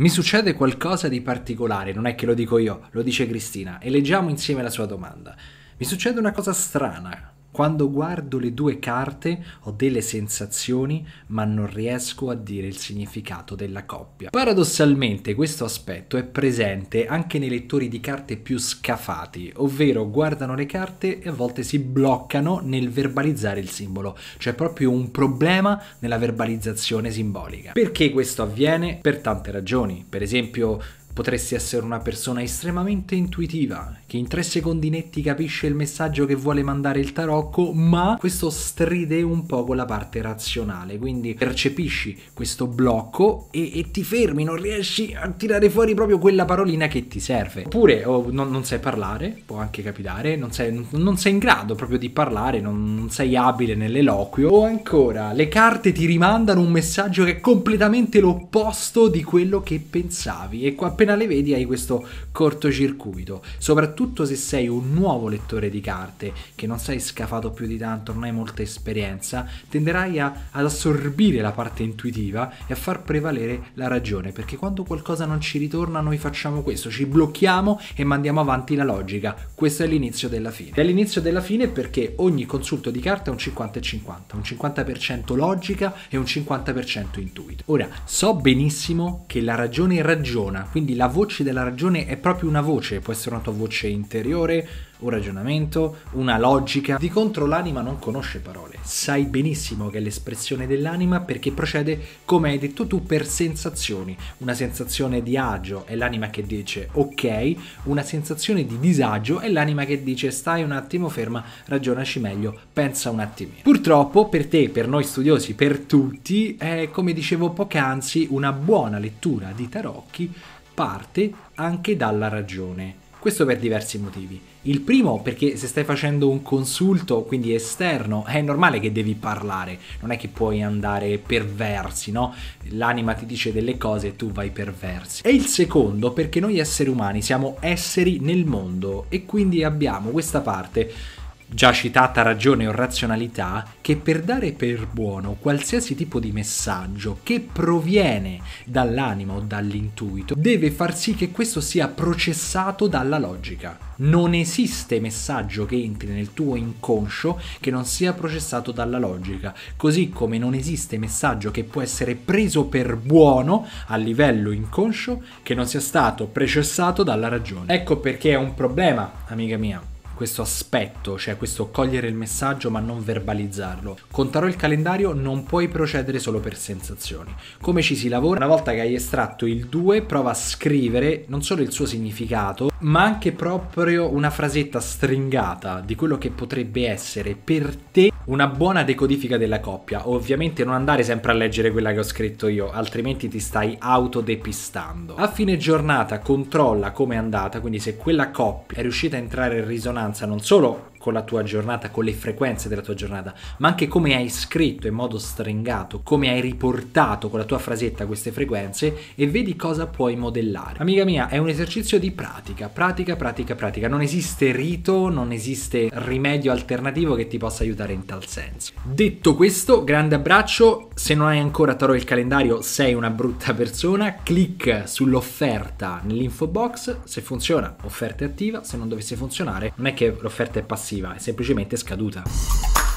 Mi succede qualcosa di particolare, non è che lo dico io, lo dice Cristina, e leggiamo insieme la sua domanda. Mi succede una cosa strana, quando guardo le due carte ho delle sensazioni, ma non riesco a dire il significato della coppia. Paradossalmente questo aspetto è presente anche nei lettori di carte più scafati, ovvero guardano le carte e a volte si bloccano nel verbalizzare il simbolo, cioè proprio un problema nella verbalizzazione simbolica. Perché questo avviene? Per tante ragioni, per esempio Potresti essere una persona estremamente intuitiva, che in tre secondi netti capisce il messaggio che vuole mandare il tarocco, ma questo stride un po' con la parte razionale, quindi percepisci questo blocco e, e ti fermi, non riesci a tirare fuori proprio quella parolina che ti serve. Oppure oh, non, non, sai parlare, può anche capitare, non sei, non, non sei, in grado proprio di parlare, non, non sei abile nell'eloquio, o ancora le carte ti rimandano un messaggio che è completamente l'opposto di quello che pensavi e qua appena le vedi hai questo cortocircuito, soprattutto se sei un nuovo lettore di carte, che non sei scafato più di tanto, non hai molta esperienza, tenderai a, ad assorbire la parte intuitiva e a far prevalere la ragione, perché quando qualcosa non ci ritorna noi facciamo questo, ci blocchiamo e mandiamo avanti la logica. Questo è l'inizio della fine. È l'inizio della fine perché ogni consulto di carta è un 50 e 50, un 50% logica e un 50% intuito. Ora, so benissimo che la ragione ragiona, quindi quindi la voce della ragione è proprio una voce, può essere una tua voce interiore, un ragionamento, una logica. Di contro l'anima non conosce parole, sai benissimo che è l'espressione dell'anima perché procede, come hai detto tu, per sensazioni. Una sensazione di agio è l'anima che dice ok, una sensazione di disagio è l'anima che dice stai un attimo ferma, ragionaci meglio, pensa un attimino. Purtroppo per te, per noi studiosi, per tutti, è come dicevo poc'anzi una buona lettura di tarocchi parte anche dalla ragione. Questo per diversi motivi. Il primo perché se stai facendo un consulto, quindi esterno, è normale che devi parlare, non è che puoi andare per versi, no? L'anima ti dice delle cose e tu vai per versi. E il secondo perché noi esseri umani siamo esseri nel mondo e quindi abbiamo questa parte già citata ragione o razionalità, che per dare per buono qualsiasi tipo di messaggio che proviene dall'anima o dall'intuito, deve far sì che questo sia processato dalla logica. Non esiste messaggio che entri nel tuo inconscio che non sia processato dalla logica, così come non esiste messaggio che può essere preso per buono a livello inconscio che non sia stato processato dalla ragione. Ecco perché è un problema, amica mia questo aspetto, cioè questo cogliere il messaggio ma non verbalizzarlo. Con Tarò il calendario non puoi procedere solo per sensazioni. Come ci si lavora? Una volta che hai estratto il 2, prova a scrivere non solo il suo significato, ma anche proprio una frasetta stringata di quello che potrebbe essere per te una buona decodifica della coppia. Ovviamente non andare sempre a leggere quella che ho scritto io, altrimenti ti stai autodepistando. A fine giornata controlla come è andata, quindi se quella coppia è riuscita a entrare in risonanza non solo con la tua giornata, con le frequenze della tua giornata, ma anche come hai scritto in modo stringato, come hai riportato con la tua frasetta queste frequenze e vedi cosa puoi modellare. Amica mia, è un esercizio di pratica, pratica, pratica, pratica. Non esiste rito, non esiste rimedio alternativo che ti possa aiutare in tal senso. Detto questo, grande abbraccio, se non hai ancora Tarot il calendario sei una brutta persona, clic sull'offerta nell'info box, se funziona offerta è attiva, se non dovesse funzionare non è che l'offerta è passiva passiva, è semplicemente scaduta.